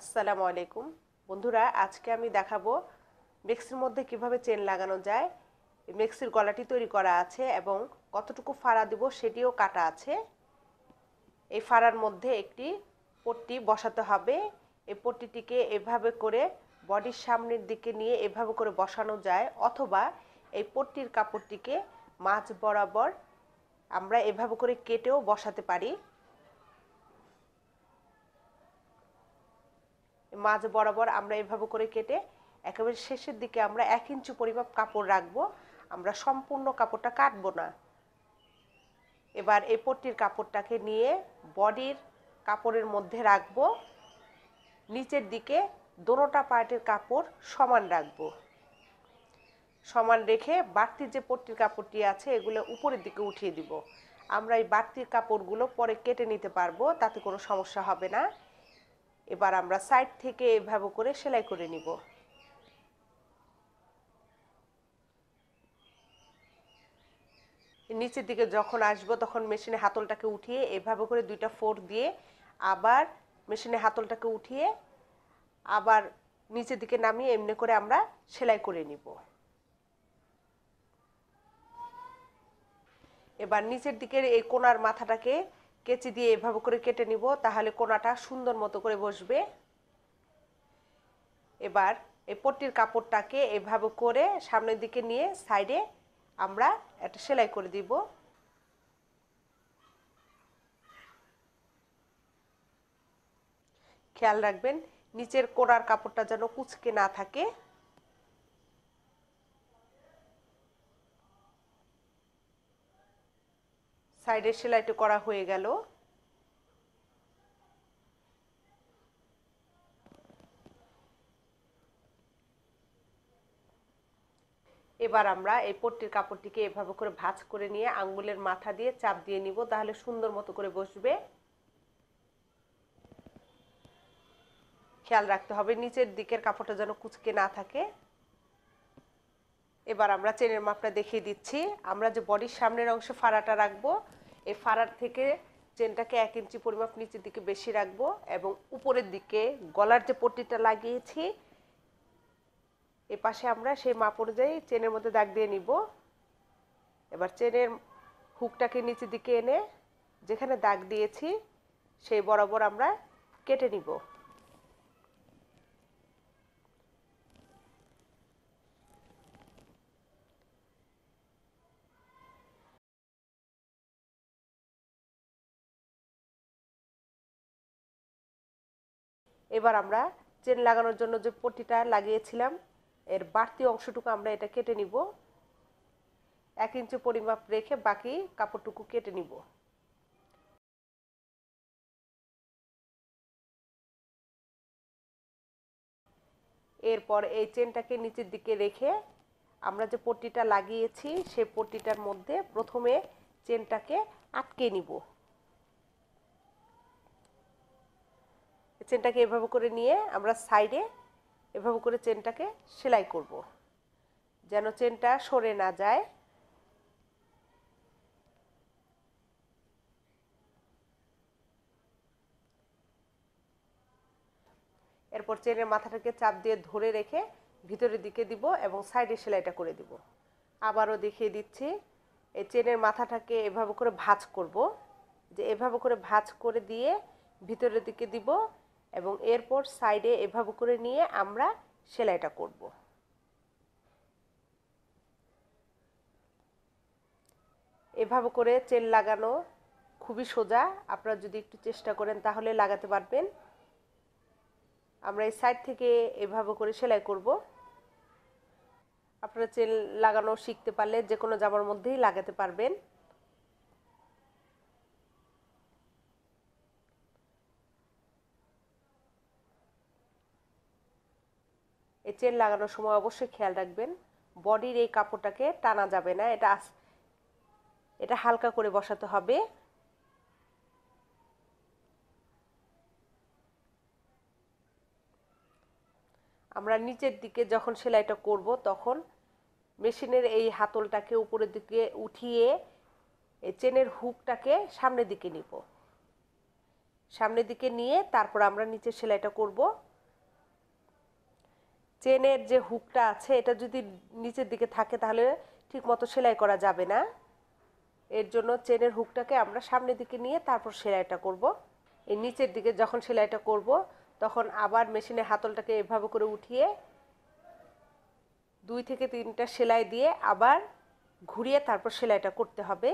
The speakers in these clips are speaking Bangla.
আসসালামু আলাইকুম বন্ধুরা আজকে আমি দেখাবো মেক্সির মধ্যে কিভাবে চেন লাগানো যায় মেক্সির গলাটি তৈরি করা আছে এবং কতটুকু ফাড়া দিব সেটিও কাটা আছে এই ফাড়ার মধ্যে একটি পট্টি বসাতে হবে এই পট্টিটিকে এভাবে করে বডির সামনের দিকে নিয়ে এভাবে করে বসানো যায় অথবা এই পট্টির কাপড়টিকে মাছ বরাবর আমরা এভাবে করে কেটেও বসাতে পারি মাঝ বরাবর আমরা এভাবে করে কেটে একেবারে শেষের দিকে আমরা এক ইঞ্চি পরিমাপ কাপড় রাখব আমরা সম্পূর্ণ কাপড়টা কাটব না এবার এই পট্টির কাপড়টাকে নিয়ে বডির কাপড়ের মধ্যে রাখবো নিচের দিকে দোনোটা পার্টের কাপড় সমান রাখব সমান রেখে বাড়তি যে পট্টির কাপড়টি আছে এগুলো উপরের দিকে উঠিয়ে দিব আমরা এই বাড়তির কাপড়গুলো পরে কেটে নিতে পারবো তাতে কোনো সমস্যা হবে না এবার আমরা সাইড থেকে এভাবে করে সেলাই করে নিব নিচের দিকে যখন আসবো তখন মেশিনে হাতলটাকে উঠিয়ে এভাবে করে দুইটা ফোর দিয়ে আবার মেশিনে হাতলটাকে উঠিয়ে আবার নিচের দিকে নামিয়ে এমনি করে আমরা সেলাই করে নিব এবার নিচের দিকের এই কোনার মাথাটাকে কেচি দিয়ে এভাবে করে কেটে নিব তাহলে কোনাটা সুন্দর মতো করে বসবে এবার এই পট্টির কাপড়টাকে এভাবে করে সামনের দিকে নিয়ে সাইডে আমরা একটা সেলাই করে দিব খেয়াল রাখবেন নিচের কোনার কাপড়টা যেন কুচকে না থাকে সাইডের সেলাইটা করা হয়ে গেল এবার আমরা এই পট্টির কাপড়টিকে এভাবে করে ভাঁজ করে নিয়ে আঙ্গুলের মাথা দিয়ে চাপ দিয়ে নিব তাহলে সুন্দর মতো করে বসবে খেয়াল রাখতে হবে নিচের দিকের কাপড়টা যেন কুচকে না থাকে এবার আমরা চেনের মাপটা দেখিয়ে দিচ্ছি আমরা যে বডির সামনের অংশে ফাড়াটা রাখবো এই ফাড়ার থেকে চেনটাকে এক ইঞ্চি পরিমাপ নিচের দিকে বেশি রাখবো এবং উপরের দিকে গলার যে পট্টিটা লাগিয়েছি এ পাশে আমরা সেই মাপ অনুযায়ী চেনের মধ্যে দাগ দিয়ে নিব এবার চেনের হুকটাকে নিচের দিকে এনে যেখানে দাগ দিয়েছি সেই বরাবর আমরা কেটে নিব এবার আমরা চেন লাগানোর জন্য যে পটিটা লাগিয়েছিলাম এর বাড়তি অংশটুকু আমরা এটা কেটে নিব এক ইঞ্চি পরিমাপ রেখে বাকি কাপড়টুকু কেটে নিব এরপর এই চেনটাকে নিচের দিকে রেখে আমরা যে পট্টিটা লাগিয়েছি সেই পট্টিটার মধ্যে প্রথমে চেনটাকে আটকে নিব চেনটাকে এভাবে করে নিয়ে আমরা সাইডে এভাবে করে চেনটাকে সেলাই করব যেন চেনটা সরে না যায় এরপর চেনের মাথাটাকে চাপ দিয়ে ধরে রেখে ভিতরের দিকে দিব এবং সাইডে সেলাইটা করে দিব আবারও দেখিয়ে দিচ্ছি এই চেনের মাথাটাকে এভাবে করে ভাঁজ করব যে এভাবে করে ভাঁজ করে দিয়ে ভিতরের দিকে দিব এবং এরপর সাইডে এভাবে করে নিয়ে আমরা সেলাইটা করব এভাবে করে চেন লাগানো খুবই সোজা আপনারা যদি একটু চেষ্টা করেন তাহলে লাগাতে পারবেন আমরা এই সাইড থেকে এভাবে করে সেলাই করব আপনারা চেন লাগানো শিখতে পারলে যে কোনো জামার মধ্যেই লাগাতে পারবেন এই চেন লাগানোর সময় অবশ্যই খেয়াল রাখবেন বডির এই কাপড়টাকে টানা যাবে না এটা এটা হালকা করে বসাতে হবে আমরা নিচের দিকে যখন সেলাইটা করব তখন মেশিনের এই হাতলটাকে উপরের দিকে উঠিয়ে এই চেনের হুকটাকে সামনের দিকে নিব সামনের দিকে নিয়ে তারপর আমরা নিচের সেলাইটা করব চেনের যে হুকটা আছে এটা যদি নিচের দিকে থাকে তাহলে ঠিক মতো সেলাই করা যাবে না এর জন্য চেনের হুকটাকে আমরা সামনের দিকে নিয়ে তারপর সেলাইটা করব। এই নিচের দিকে যখন সেলাইটা করব তখন আবার মেশিনে হাতলটাকে এভাবে করে উঠিয়ে দুই থেকে তিনটা সেলাই দিয়ে আবার ঘুরিয়ে তারপর সেলাইটা করতে হবে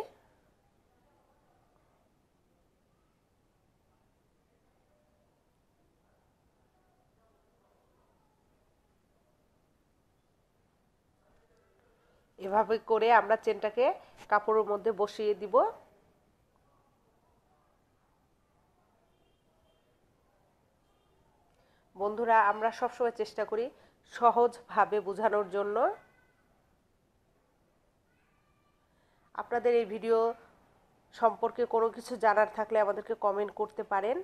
এভাবে করে আমরা চেনটাকে কাপড়ের মধ্যে বসিয়ে দিব বন্ধুরা আমরা সবসময় চেষ্টা করি সহজভাবে বোঝানোর জন্য আপনাদের এই ভিডিও সম্পর্কে কোনো কিছু জানার থাকলে আমাদেরকে কমেন্ট করতে পারেন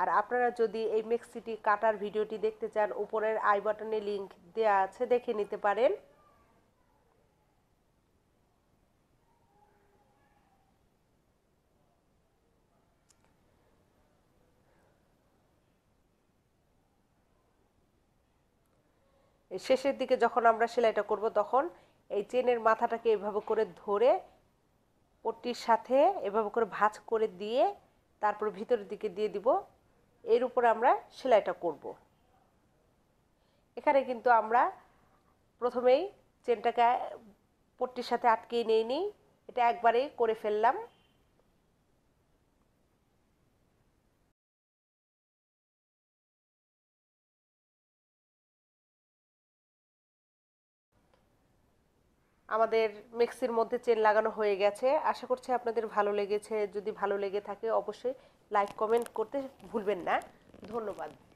আর আপনারা যদি এই মেক্সিটি কাটার ভিডিওটি দেখতে চান উপরের আই বাটনে লিঙ্ক দেওয়া আছে দেখে নিতে পারেন শেষের দিকে যখন আমরা সেলাইটা করব তখন এই চেনের মাথাটাকে এভাবে করে ধরে পট্টির সাথে এভাবে করে ভাঁজ করে দিয়ে তারপর ভিতরের দিকে দিয়ে দিব এর উপরে আমরা সেলাইটা করব এখানে কিন্তু আমরা প্রথমেই চেনটাকে পট্টির সাথে আটকিয়ে নিয়ে নিই এটা একবারেই করে ফেললাম আমাদের মিক্সির মধ্যে চেন লাগানো হয়ে গেছে আশা করছি আপনাদের ভালো লেগেছে যদি ভালো লেগে থাকে অবশ্যই লাইক কমেন্ট করতে ভুলবেন না ধন্যবাদ